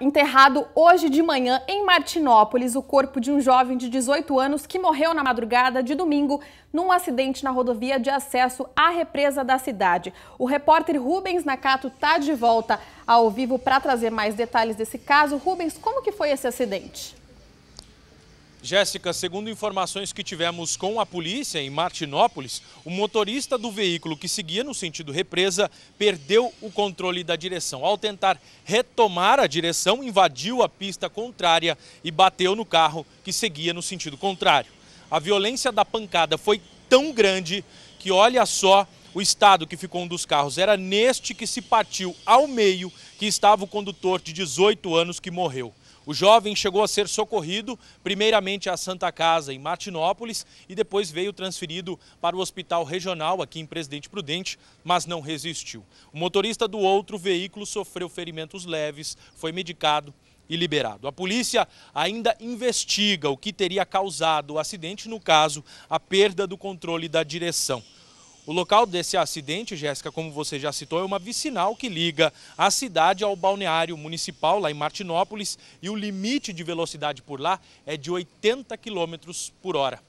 enterrado hoje de manhã em Martinópolis o corpo de um jovem de 18 anos que morreu na madrugada de domingo num acidente na rodovia de acesso à represa da cidade. O repórter Rubens Nakato está de volta ao vivo para trazer mais detalhes desse caso. Rubens, como que foi esse acidente? Jéssica, segundo informações que tivemos com a polícia em Martinópolis, o motorista do veículo que seguia no sentido represa perdeu o controle da direção. Ao tentar retomar a direção, invadiu a pista contrária e bateu no carro que seguia no sentido contrário. A violência da pancada foi tão grande que, olha só, o estado que ficou um dos carros era neste que se partiu ao meio que estava o condutor de 18 anos que morreu. O jovem chegou a ser socorrido, primeiramente à Santa Casa em Martinópolis e depois veio transferido para o hospital regional aqui em Presidente Prudente, mas não resistiu. O motorista do outro veículo sofreu ferimentos leves, foi medicado e liberado. A polícia ainda investiga o que teria causado o acidente, no caso, a perda do controle da direção. O local desse acidente, Jéssica, como você já citou, é uma vicinal que liga a cidade ao balneário municipal, lá em Martinópolis, e o limite de velocidade por lá é de 80 km por hora.